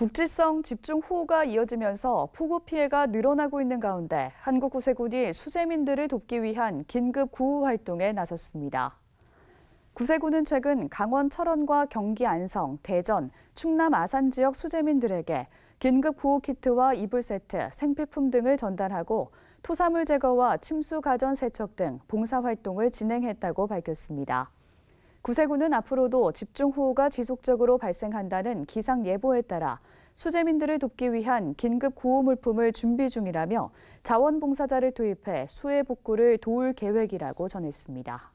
국지성 집중 호우가 이어지면서 폭우 피해가 늘어나고 있는 가운데 한국구세군이 수재민들을 돕기 위한 긴급 구호 활동에 나섰습니다. 구세군은 최근 강원 철원과 경기 안성, 대전, 충남 아산 지역 수재민들에게 긴급 구호 키트와 이불 세트, 생필품 등을 전달하고 토사물 제거와 침수 가전 세척 등 봉사 활동을 진행했다고 밝혔습니다. 구세군은 앞으로도 집중호우가 지속적으로 발생한다는 기상 예보에 따라 수재민들을 돕기 위한 긴급 구호 물품을 준비 중이라며 자원봉사자를 투입해 수해 복구를 도울 계획이라고 전했습니다.